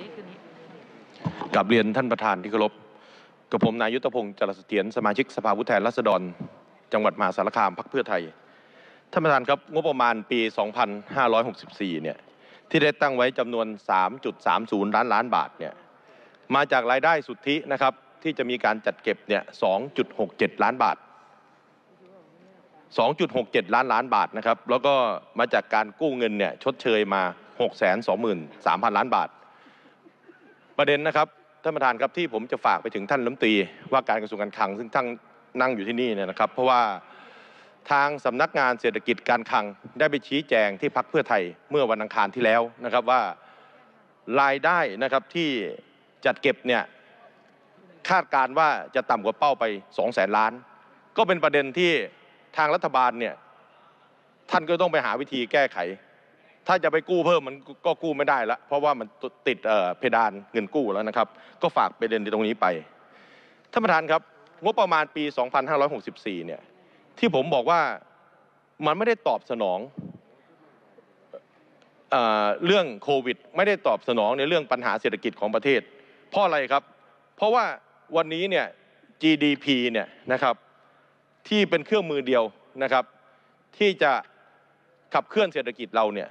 นี้คืนนี้กลับเรียนท่านประธานที่เคารพกับผมนายยุทธพงศ์จรัสเถียรสมาชิกสภาผู้แทนราษฎร จังหวัดมหาสารคามพรรคเพื่อไทยท่านประธานครับงบประมาณปี2564เนี่ยที่ได้ตั้งไว้จำนวน 3.30ล้านล้านบาทเนี่ยมาจากรายได้สุทธินะครับที่จะมีการจัดเก็บเนี่ย2.67 ล้านบาท 2.67 ล้านล้านบาทนะครับแล้วก็มาจากการกู้เงินเนี่ยชดเชยมา623,000 ล้านบาทประเด็นนะครับท่านประธานครับที่ผมจะฝากไปถึงท่านลำตีว่าการกระทรวงการคลังซึ่งท่านนั่งอยู่ที่นี่เนี่ยนะครับเพราะว่าทางสำนักงานเศรษฐกิจการคลัง ได้ไปชี้แจงที่พักเพื่อไทยเมื่อวันอังคารที่แล้วนะครับว่ารายได้นะครับที่จัดเก็บเนี่ยคาดการว่าจะต่ำกว่าเป้าไป2แสนล้าน ก็เป็นประเด็นที่ทางรัฐบาลเนี่ยท่านก็ต้องไปหาวิธีแก้ไขถ้าจะไปกู้เพิ่มมันก็กู้ไม่ได้แล้วเพราะว่ามันติดเพดานเงินกู้แล้วนะครับก็ฝากไปเดีนตรงนี้ไปท่านประธานครับงบประมาณปี 2564เนี่ยที่ผมบอกว่ามันไม่ได้ตอบสนองเอเรื่องโควิด ไม่ได้ตอบสนองในเรื่องปัญหาเศรษฐกิจของประเทศเพราะอะไรครับ เพราะว่าวันนี้เนี่ย GDP เนี่ยนะครับที่เป็นเครื่องมือเดียวนะครับที่จะขับเคลื่อนเศรษฐกิจเราเนี่ย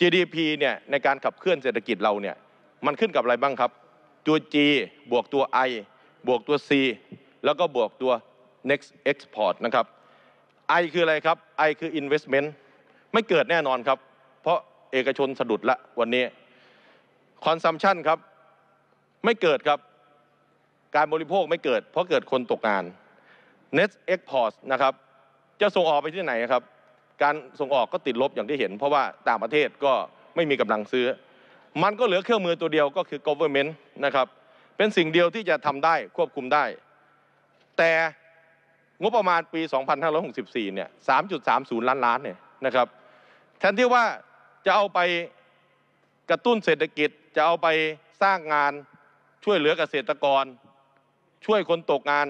GDP เนี่ยในการขับเคลื่อนเศรษฐกิจเราเนี่ยมันขึ้นกับอะไรบ้างครับตัว G บวกตัว I บวกตัว C แล้วก็บวกตัว next export นะครับ I คืออะไรครับ I คือ investment ไม่เกิดแน่นอนครับเพราะเอกชนสะดุดละวันนี้ consumption ครับไม่เกิดครับการบริโภคไม่เกิดเพราะเกิดคนตกงาน next export นะครับจะส่งออกไปที่ไหนครับการส่งออกก็ติดลบอย่างที่เห็น เพราะว่าต่างประเทศก็ไม่มีกำลังซื้อ มันก็เหลือเครื่องมือตัวเดียวก็คือ government นะครับ เป็นสิ่งเดียวที่จะทำได้ควบคุมได้ แต่งบประมาณปี 2564 เนี่ย 3.30 ล้านล้านเนี่ยนะครับ แทนที่ว่าจะเอาไปกระตุ้นเศรษฐกิจ จะเอาไปสร้างงานช่วยเหลือเกษตรกร ช่วยคนตกงาน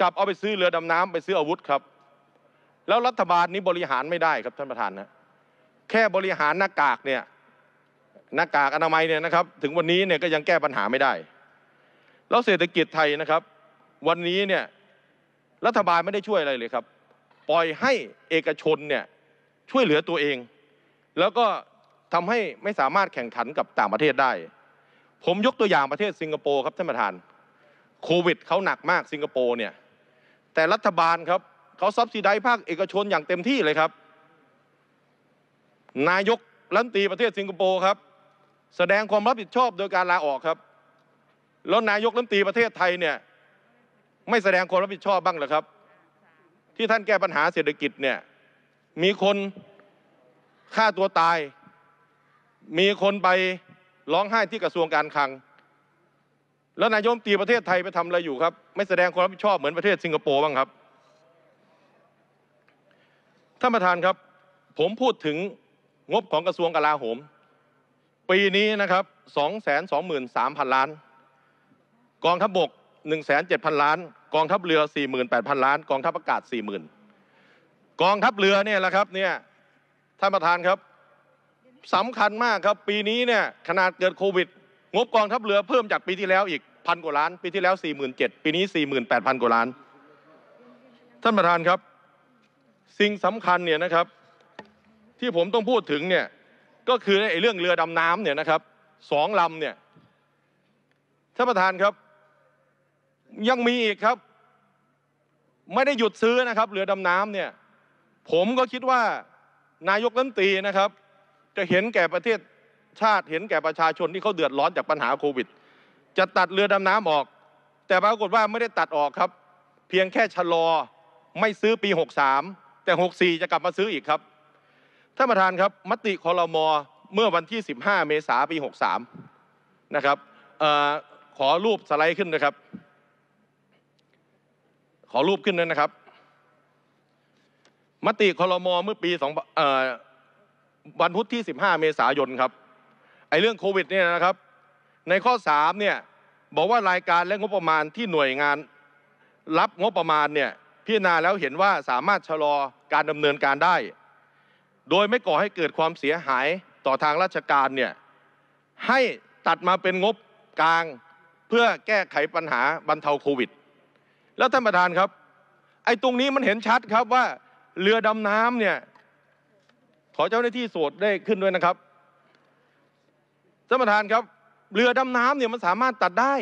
กลับเอาไปซื้อเรือดำน้ำไปซื้ออาวุธครับแล้วรัฐบาลนี้บริหารไม่ได้ครับท่านประธานนะแค่บริหารหน้ากากเนี่ยหน้ากากอนามัยเนี่ยนะครับ ถึงวันนี้เนี่ยก็ยังแก้ปัญหาไม่ได้แล้วเศรษฐกิจไทยนะครับ วันนี้เนี่ยรัฐบาลไม่ได้ช่วยอะไรเลยครับ ปล่อยให้เอกชนเนี่ยช่วยเหลือตัวเอง แล้วก็ทำให้ไม่สามารถแข่งขันกับต่างประเทศได้ ผมยกตัวอย่างประเทศสิงคโปร์ครับท่านประธานโควิดเขาหนักมากสิงคโปร์เนี่ย แต่รัฐบาลครับเขาซับซีไดภาคเอกชนอย่างเต็มที่เลยครับ นายกรัฐมนตรีประเทศสิงคโปร์ครับ แสดงความรับผิดชอบโดยการลาออกครับ แล้วนายกรัฐมนตรีประเทศไทยเนี่ยไม่แสดงความรับผิดชอบบ้างเหรอครับ ที่ท่านแก้ปัญหาเศรษฐกิจเนี่ยมีคนฆ่าตัวตาย มีคนไปร้องไห้ที่กระทรวงการคลัง แล้วนายกรัฐมนตรีประเทศไทยไปทำอะไรอยู่ครับไม่แสดงความรับผิดชอบเหมือนประเทศสิงคโปร์บ้างครับท่านประธานครับ ผมพูดถึงงบของกระทรวงกลาโหม ปีนี้นะครับ 2 2 3 0 0 0 ล้าน กองทัพบก 1 7 0 0 0 ล้าน กองทัพเรือ 48,000 ล้านกองทัพอากาศ 40,000 กองทัพเรือเนี่ยแหละครับเนี่ยท่านประธานครับสำคัญมากครับปีนี้เนี่ยขนาดเกิดโควิด งบกองทัพเรือเพิ่มจากปีที่แล้วอีกพันกว่าล้าน ปีที่แล้ว 47,000 ปีนี้ 48,000 กว่าล้านท่านประธานครับสิ่งสำคัญเนี่ยนะครับที่ผมต้องพูดถึงเนี่ยก็คือไอ้เรื่องเรือดำน้ำเนี่ยนะครับสองลำเนี่ยท่านประธานครับยังมีอีกครับไม่ได้หยุดซื้อนะครับเรือดำน้ำเนี่ยผมก็คิดว่านายกรัฐมนตรีนะครับ จะเห็นแก่ประเทศชาติเห็นแก่ประชาชนที่เขาเดือดร้อนจากปัญหาโควิด จะตัดเรือดำน้ำออก แต่ปรากฏว่าไม่ได้ตัดออกครับ เพียงแค่ชะลอไม่ซื้อปี 63แต่64จะกลับมาซื้ออีกครับท่านประธานครับมติคอรมอเมื่อวันที่15เมษาปี63นะครับขอรูปสไลด์ขึ้นนะครับ ขอรูปขึ้นนั้นนะครับ มติคอรมอเมื่อปี2วันพุธที่15เมษายนครับไอเรื่องโควิดเนี่ยนะครับ ในข้อ3เนี่ยบอกว่ารายการและงบประมาณที่หน่วยงานรับงบประมาณเนี่ยจารณาแล้วเห็นว่าสามารถชะลอการดำเนินการได้ โดยไม่ก่อให้เกิดความเสียหายต่อทางราชการเนี่ย ให้ตัดมาเป็นงบกลางเพื่อแก้ไขปัญหาบรรเทาโควิด แล้วท่านประธานครับ ไอ้ตรงนี้มันเห็นชัดครับว่าเรือดำน้ำเนี่ย ขอเจ้าหน้าที่โสดได้ขึ้นด้วยนะครับท่านประธานครับเรือดำน้ำเนี่ยมันสามารถตัดได้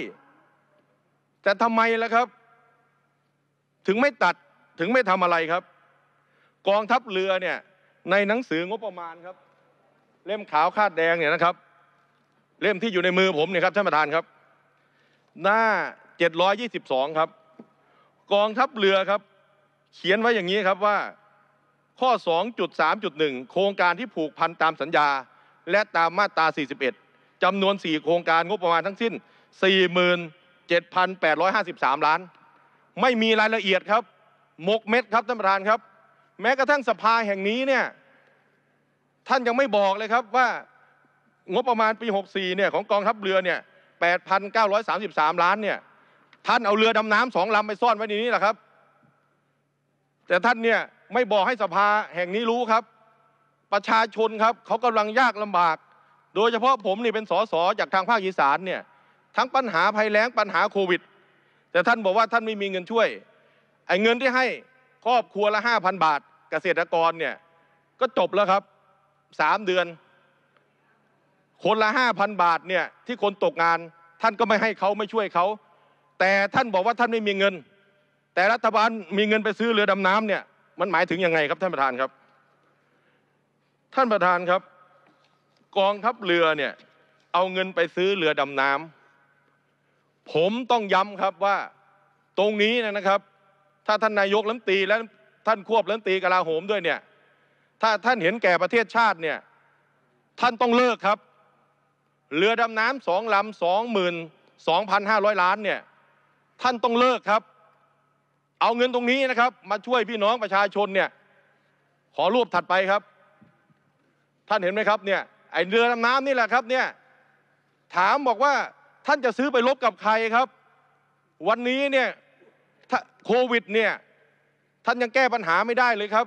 แต่ทำไมล่ะครับถึงไม่ตัดถึงไม่ทำอะไรครับ กองทัพเรือเนี่ยในหนังสืองบประมาณครับ เล่มขาวคาดแดงเนี่ยนะครับเล่มที่อยู่ในมือผมเนี่ยครับท่านประธานครับหน้า 722 ครับ กองทัพเรือครับ เขียนไว้อย่างนี้ครับว่า ข้อ 2.3.1 โครงการที่ผูกพันตามสัญญา และตามมาตรา 41 จำนวน 4 โครงการงบประมาณทั้งสิ้น 47,853 ล้านไม่มีรายละเอียดครับหมกเม็ดครับท่านประธานครับ แม้กระทั่งสภาแห่งนี้เนี่ย ท่านยังไม่บอกเลยครับว่า งบประมาณปี 64เนี่ยของกองทัพเรือเนี่ย8,933 ล้านเนี่ย ท่านเอาเรือดำน้ำสองลำไปซ่อนไว้ในนี้แหละครับ แต่ท่านเนี่ยไม่บอกให้สภาแห่งนี้รู้ครับ ประชาชนครับ เขากำลังยากลำบาก โดยเฉพาะผมนี่เป็นสสจากทางภาคอีสาน เนี่ย ทั้งปัญหาภัยแล้งปัญหาโควิดแต่ท่านบอกว่าท่านไม่มีเงินช่วยไอ้เงินที่ให้ครอบครัวละห้าพันบาทเกษตรกรเนี่ยก็จบแล้วครับสามเดือน คนละห้าพันบาทเนี่ยที่คนตกงาน ท่านก็ไม่ให้เขาไม่ช่วยเขาแต่ท่านบอกว่าท่านไม่มีเงิน แต่รัฐบาลมีเงินไปซื้อเรือดำน้ำเนี่ยมันหมายถึงยังไงครับ ท่านประธานครับ ท่านประธานครับ กองทัพเรือเนี่ยเอาเงินไปซื้อเรือดำน้ำผมต้องย้ำครับว่า ตรงนี้นะครับ ถ้าท่านนายกลำตีและท่านควบลำตีกลาโหมด้วยเนี่ย ถ้าท่านเห็นแก่ประเทศชาติเนี่ย ท่านต้องเลิกครับเรือดำน้ำสองลำสองหมื่นสองพันห้าร้อยล้านเนี่ยท่านต้องเลิกครับ เอาเงินตรงนี้นะครับ มาช่วยพี่น้องประชาชนเนี่ย ขอรูปถัดไปครับ ท่านเห็นไหมครับ เนี่ย ไอเรือดำน้ำนี่แหละครับเนี่ยถามบอกว่าท่านจะซื้อไปลบกับใครครับ วันนี้เนี่ยโควิดเนี่ยท่านยังแก้ปัญหาไม่ได้เลยครับ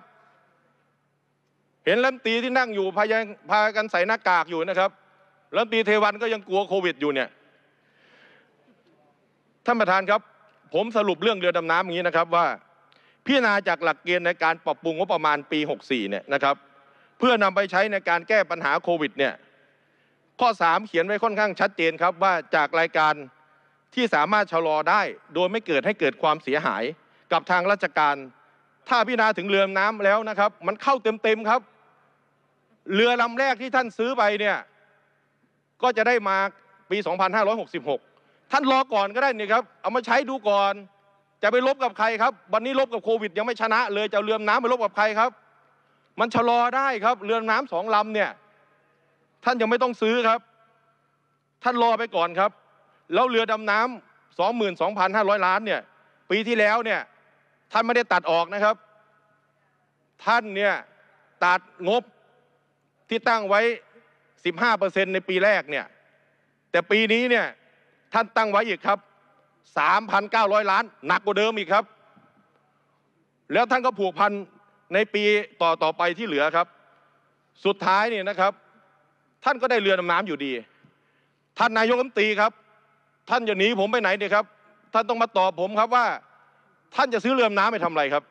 เห็นลัมตีที่นั่งอยู่พายังพากันใส่หน้ากากอยู่นะครับลัมตีเทวันก็ยังกลัวโควิด อยู่เนี่ยท่านประธานครับ ผมสรุปเรื่องเรือดำน้ำอย่างนี้นะครับว่า พิจารณาจากหลักเกณฑ์ในการปรับปรุงงบประมาณปี 64 เนี่ยนะครับเพื่อนำไปใช้ในการแก้ปัญหาโควิดเนี่ยข้อ3เขียนไว้ค่อนข้างชัดเจนครับว่าจากรายการที่สามารถชะลอได้ โดยไม่เกิดให้เกิดความเสียหายกับทางราชการ ถ้าพิจารณาถึงเรือน้ำแล้วนะครับมันเข้าเต็มๆครับเรือลำแรกที่ท่านซื้อไปเนี่ย ก็จะได้มาปี 2566 ท่านรอก่อนก็ได้นี่ครับเอามาใช้ดูก่อนจะไปลบกับใครครับวันนี้ลบกับโควิดยังไม่ชนะ เลยจะเรือน้ำไปลบกับใครครับ มันชะลอได้ครับ เรือน้ำสองลำเนี่ยท่านยังไม่ต้องซื้อครับ ท่านรอไปก่อนครับ แล้วเรือดำน้ำสองหมื่นสองพันห้าร้อยล้านเนี่ย ปีที่แล้วเนี่ย ท่านไม่ได้ตัดออกนะครับ ท่านเนี่ย ตัดงบที่ตั้งไว้สิบห้าเปอร์เซ็นในปีแรกเนี่ย แต่ปีนี้เนี่ย ท่านตั้งไว้อีกครับสามพันเก้าร้อยล้านหนักกว่าเดิมอีกครับ แล้วท่านก็ผูกพันในปีต่อต่อไปที่เหลือครับ สุดท้ายเนี่ยนะครับท่านก็ได้เรือดำน้ำอยู่ดี ท่านนายกรัฐมนตรีครับ ท่านจะหนีผมไปไหนเนี่ยครับ ท่านต้องมาตอบผมครับว่า ท่านจะซื้อเรือดำน้ำไปทำอะไรครับ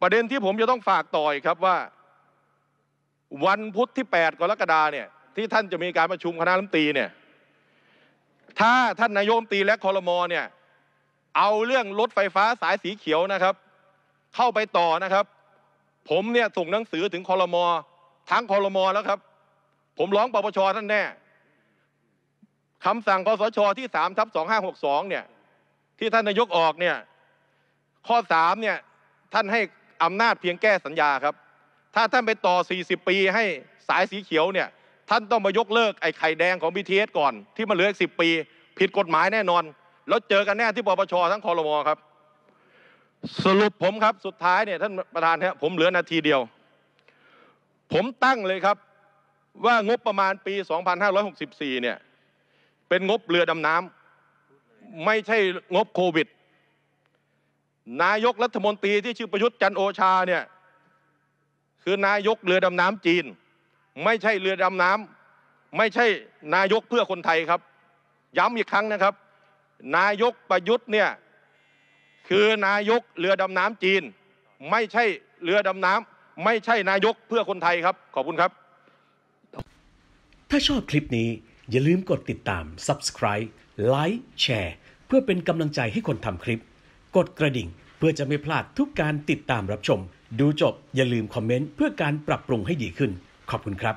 ประเด็นที่ผมจะต้องฝากต่อยครับว่า วันพุธที่ 8กรกฎาเนี่ย ที่ท่านจะมีการประชุมคณะรัฐมนตรีเนี่ย ถ้าท่านนายกรัฐมนตรีและคอรมอเนี่ย เอาเรื่องรถไฟฟ้าสายสีเขียวนะครับ เข้าไปต่อนะครับ ผมเนี่ยส่งหนังสือถึงคอรมอทั้งคอรมอแล้วครับผมร้องปปชท่านแน่ คำสั่งคอสชที่สามทับสองห้าหกสองเนี่ย ที่ท่านนายกออกเนี่ย ข้อสามเนี่ย ท่านให้อำนาจเพียงแก้สัญญาครับ ถ้าท่านไปต่อ 40 ปีให้สายสีเขียวเนี่ย ท่านต้องมายกเลิกไอ้ไข่แดงของบีทีเอสก่อนที่มาเหลืออีกสิปี ผิดกฎหมายแน่นอน แล้วเจอกันแน่ที่ปปชทั้งคอรมอครับ สรุปผมครับสุดท้ายเนี่ยท่านประธานครับผมเหลือนาทีเดียว ผมตั้งเลยครับว่างบประมาณปี 2564เนี่ย เป็นงบเรือดำน้ำไม่ใช่งบโควิด นายกรัฐมนตรีที่ชื่อประยุทธ์จันโอชา เนี่ย คือนายกเรือดำน้ำจีน ไม่ใช่เรือดำน้ำไม่ใช่นายกเพื่อคนไทยครับ ย้ำอีกครั้งนะครับ นายกประยุทธ์เนี่ยคือนายกเรือดำน้ำจีน ไม่ใช่เรือดำน้ำไม่ใช่นายกเพื่อคนไทยครับ ขอบคุณครับถ้าชอบคลิปนี้ อย่าลืมกดติดตาม subscribe like s แชร์เพื่อเป็นกำลังใจให้คนทำคลิป กดกระดิ่งเพื่อจะไม่พลาดทุกการติดตามรับชม ดูจบอย่าลืมคอมเมนต์เพื่อการปรับปรุงให้ดีขึ้น ขอบคุณครับ